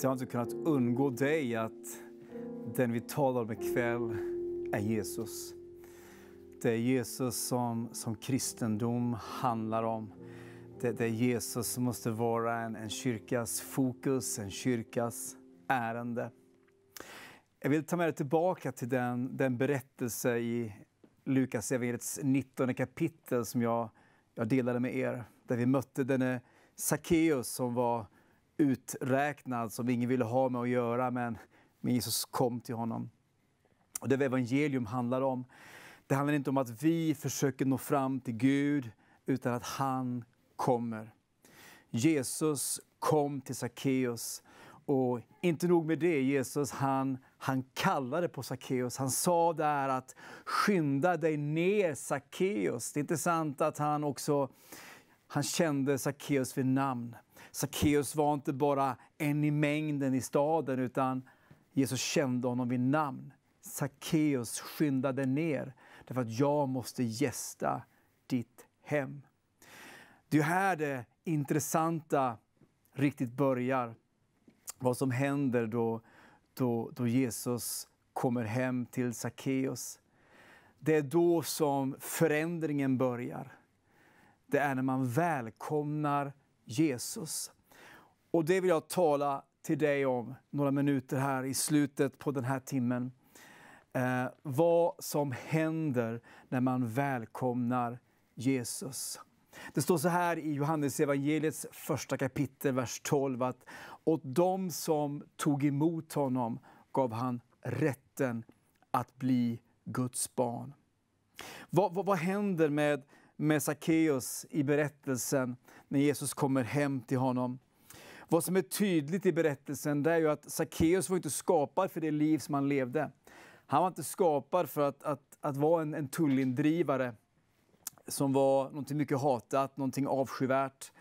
det har inte kunnat undgå dig att den vi talar om ikväll är Jesus. Det är Jesus som, som kristendom handlar om. Det, det är Jesus som måste vara en, en kyrkas fokus, en kyrkas ärende. Jag vill ta med dig tillbaka till den, den berättelse i Lukas evangeliets 19 kapitel som jag, jag delade med er, där vi mötte denne Sackeus som var uträknad som ingen ville ha med att göra, men, Jesus kom till honom. Och det är vad evangelium handlar om. Det handlar inte om att vi försöker nå fram till Gud, utan att han kommer. Jesus kom till Sackeus. Och inte nog med det, Jesus han, han kallade på Sackeus. Han sa där att skynda dig ner Sackeus. Det är intressant att han också han kände Sackeus vid namn. Sackeus var inte bara en i mängden i staden, utan Jesus kände honom vid namn. Sackeus skyndade ner, därför att jag måste gästa ditt hem. Det är här det intressanta riktigt börjar. Vad som händer då, då, då Jesus kommer hem till Sackeus. Det är då som förändringen börjar. Det är när man välkomnar Jesus. Och det vill jag tala till dig om några minuter här i slutet på den här timmen. Eh, vad som händer när man välkomnar Jesus. Det står så här i Johannes evangeliets första kapitel, vers 12, att åt dem som tog emot honom gav han rätten att bli Guds barn. Vad, vad, vad händer med med Sackeus i berättelsen när Jesus kommer hem till honom. Vad som är tydligt i berättelsen det är ju att Sackeus var inte skapad för det liv som han levde. Han var inte skapad för att, att, att vara en, en tullindrivare som var någonting mycket hatat, någonting avskyvärt.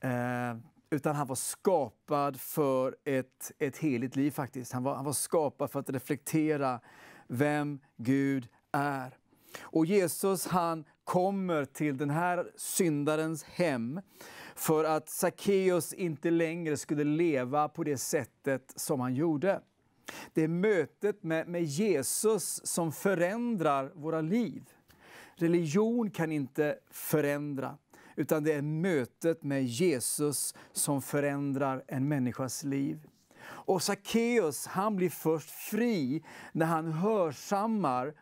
Eh, utan han var skapad för ett, ett heligt liv faktiskt. Han var, han var skapad för att reflektera vem Gud är. Och Jesus han kommer till den här syndarens hem för att Sackeus inte längre skulle leva på det sättet som han gjorde. Det är mötet med, med Jesus som förändrar våra liv. Religion kan inte förändra, utan det är mötet med Jesus som förändrar en människas liv. Och Sackeus, han blir först fri när han hörsammar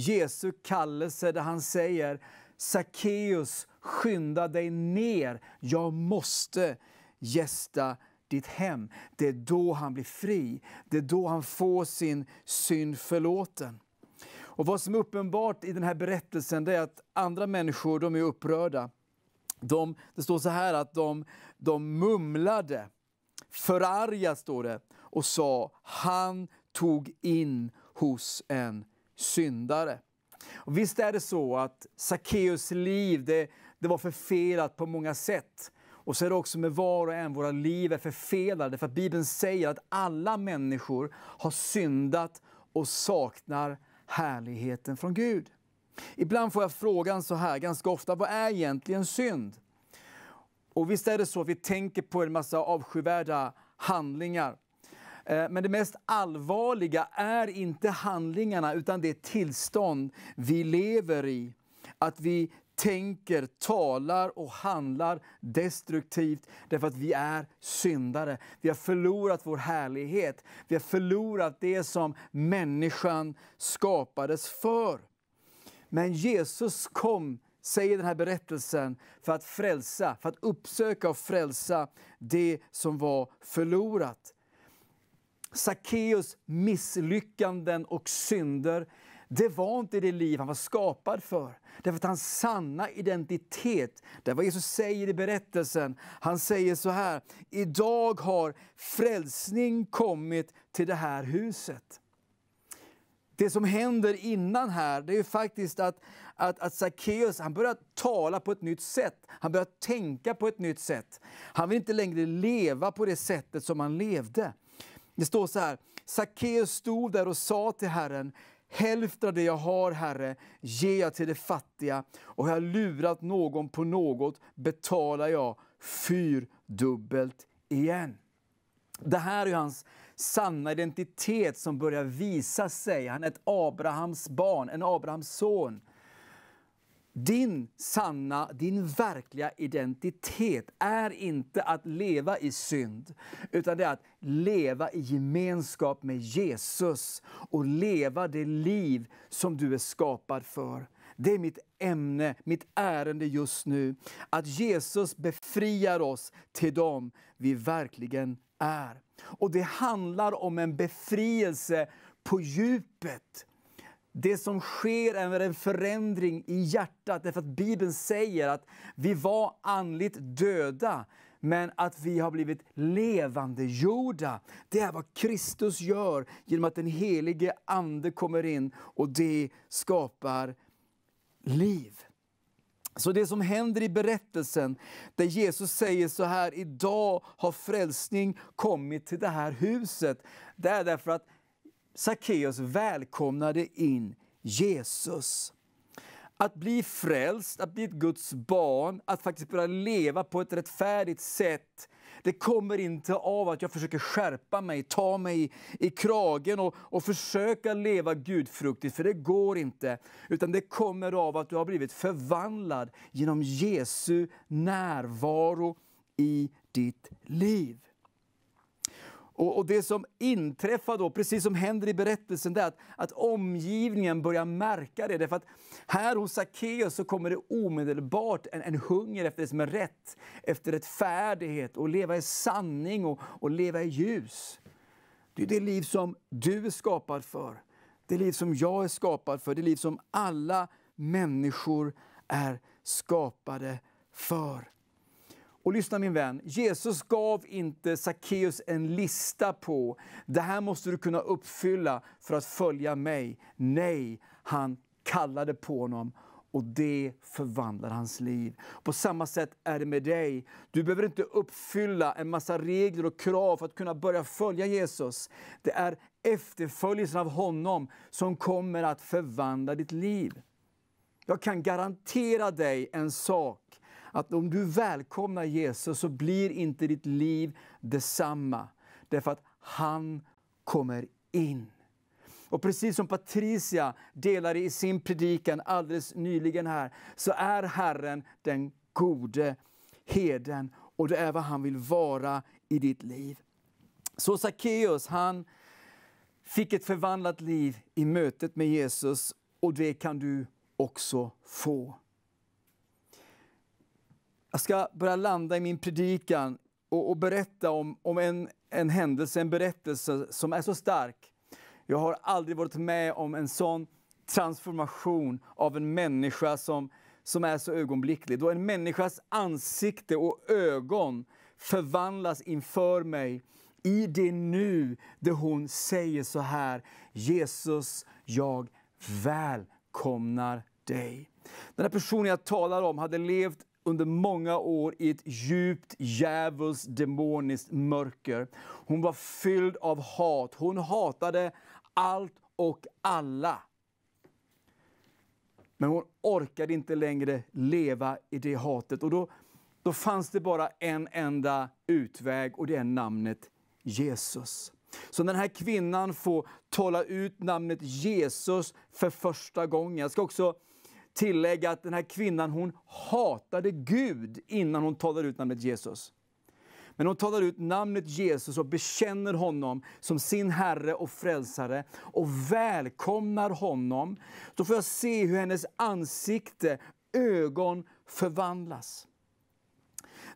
Jesu kallelse där han säger Sackeus, skynda dig ner, jag måste gästa ditt hem. Det är då han blir fri, det är då han får sin synd förlåten. Och vad som är uppenbart i den här berättelsen det är att andra människor de är upprörda. De, det står så här att de, de mumlade, förarga står det, och sa han tog in hos en syndare. Och visst är det så att Sackeus liv det, det var förfelat på många sätt. Och så är det också med var och en, våra liv är förfelade. För att Bibeln säger att alla människor har syndat och saknar härligheten från Gud. Ibland får jag frågan så här ganska ofta, vad är egentligen synd? Och visst är det så att vi tänker på en massa avskyvärda handlingar. Eh, men det mest allvarliga är inte handlingarna utan det tillstånd vi lever i. Att vi tänker, talar och handlar destruktivt därför att vi är syndare. Vi har förlorat vår härlighet. Vi har förlorat det som människan skapades för. Men Jesus kom, säger den här berättelsen, för att frälsa, för att uppsöka och frälsa det som var förlorat. Sackeus misslyckanden och synder det var inte det liv han var skapad för. Därför att hans sanna identitet, det är vad Jesus säger i berättelsen. Han säger så här, idag har frälsning kommit till det här huset. Det som händer innan här, det är faktiskt att, att, att Sackeus han börjar tala på ett nytt sätt. Han börjar tänka på ett nytt sätt. Han vill inte längre leva på det sättet som han levde. Det står så här, Sackeus stod där och sa till Herren, hälften av det jag har, Herre, ger jag till de fattiga och har jag lurat någon på något betalar jag fyrdubbelt igen. Det här är hans sanna identitet som börjar visa sig. Han är ett Abrahams barn, en Abrahams son. Din sanna, din verkliga identitet är inte att leva i synd, utan det är att leva i gemenskap med Jesus och leva det liv som du är skapad för. Det är mitt ämne, mitt ärende just nu. Att Jesus befriar oss till dem vi verkligen är. Och Det handlar om en befrielse på djupet det som sker är en förändring i hjärtat, därför att Bibeln säger att vi var andligt döda, men att vi har blivit levandegjorda. Det är vad Kristus gör genom att den helige Ande kommer in och det skapar liv. Så det som händer i berättelsen, där Jesus säger så här, idag har frälsning kommit till det här huset. Det är därför att Sackeus välkomnade in Jesus. Att bli frälst, att bli ett Guds barn, att faktiskt börja leva på ett rättfärdigt sätt, det kommer inte av att jag försöker skärpa mig, ta mig i, kragen och, och försöka leva gudfruktigt, för det går inte. Utan det kommer av att du har blivit förvandlad genom Jesu närvaro i ditt liv. Och, och, det som inträffar då, precis som händer i berättelsen, det är att, att omgivningen börjar märka det. Därför att här hos Sackeus så kommer det omedelbart en, en hunger efter det som är rätt, efter rättfärdighet och leva i sanning och, och leva i ljus. Det är det liv som du är skapad för, det liv som jag är skapad för, det liv som alla människor är skapade för. Och lyssna min vän, Jesus gav inte Sackeus en lista på det här måste du kunna uppfylla för att följa mig. Nej, han kallade på honom och det förvandlar hans liv. På samma sätt är det med dig. Du behöver inte uppfylla en massa regler och krav för att kunna börja följa Jesus. Det är efterföljelsen av honom som kommer att förvandla ditt liv. Jag kan garantera dig en sak att om du välkomnar Jesus så blir inte ditt liv detsamma. Därför att han kommer in. Och precis som Patricia delade i sin predikan alldeles nyligen här, så är Herren den gode heden och det är vad han vill vara i ditt liv. Så Sackeus, han fick ett förvandlat liv i mötet med Jesus och det kan du också få jag ska börja landa i min predikan och, och berätta om, om en, en händelse, en berättelse som är så stark. Jag har aldrig varit med om en sån transformation av en människa som, som är så ögonblicklig. Då en människas ansikte och ögon förvandlas inför mig i det nu där hon säger så här. Jesus, jag välkomnar dig. Den här personen jag talar om hade levt under många år i ett djupt djävulskt demoniskt mörker. Hon var fylld av hat. Hon hatade allt och alla. Men hon orkade inte längre leva i det hatet. Och då, då fanns det bara en enda utväg och det är namnet Jesus. Så den här kvinnan får tala ut namnet Jesus för första gången. Jag ska också tillägga att den här kvinnan hon hatade Gud innan hon talade ut namnet Jesus. Men hon talar ut namnet Jesus och bekänner honom som sin Herre och Frälsare och välkomnar honom. Då får jag se hur hennes ansikte, ögon förvandlas.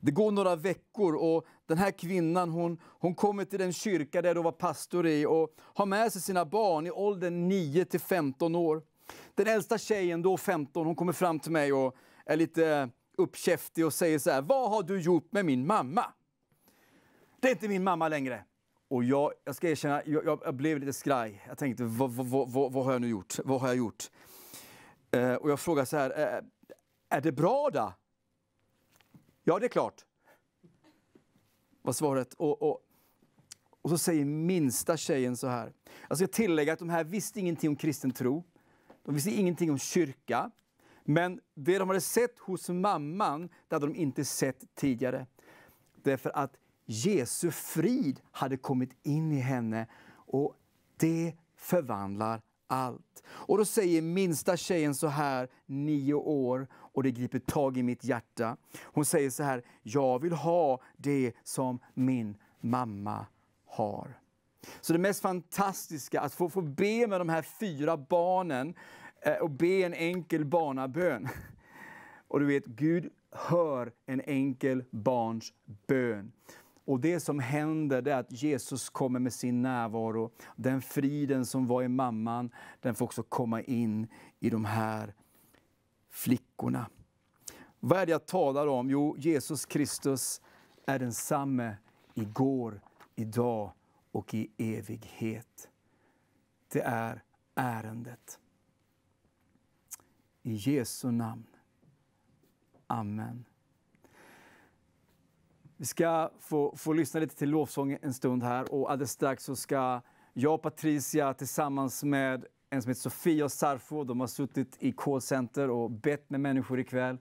Det går några veckor och den här kvinnan hon, hon kommer till den kyrka där hon var pastor i och har med sig sina barn i åldern 9 till 15 år. Den äldsta tjejen, då 15, hon kommer fram till mig och är lite uppkäftig och säger så här. Vad har du gjort med min mamma? Det är inte min mamma längre. Och jag, jag ska erkänna, jag, jag blev lite skraj. Jag tänkte, vad, vad, vad, vad, har jag nu gjort? Vad har jag gjort? Eh, och jag frågar så här, eh, är det bra då? Ja, det är klart. Var svaret. Och, och, och så säger minsta tjejen så här. Alltså jag ska tillägga att de här visste ingenting om kristen tro. De visste ingenting om kyrka. Men det de hade sett hos mamman, det hade de inte sett tidigare. Därför att Jesu frid hade kommit in i henne och det förvandlar allt. Och då säger minsta tjejen så här, nio år, och det griper tag i mitt hjärta. Hon säger så här, jag vill ha det som min mamma har. Så det mest fantastiska, att få, få be med de här fyra barnen eh, och be en enkel barnabön. Och du vet, Gud hör en enkel barns bön. Och det som händer det är att Jesus kommer med sin närvaro. Den friden som var i mamman, den får också komma in i de här flickorna. Vad är det jag talar om? Jo, Jesus Kristus är densamme igår, idag och i evighet. Det är ärendet. I Jesu namn. Amen. Vi ska få, få lyssna lite till lovsången en stund här och alldeles strax så ska jag och Patricia tillsammans med en som heter Sofia och Sarfo, de har suttit i callcenter och bett med människor ikväll.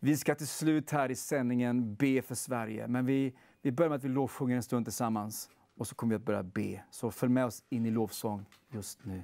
Vi ska till slut här i sändningen be för Sverige, men vi, vi börjar med att vi lovsjunger en stund tillsammans. Och så kommer vi att börja be. Så följ med oss in i lovsång just nu.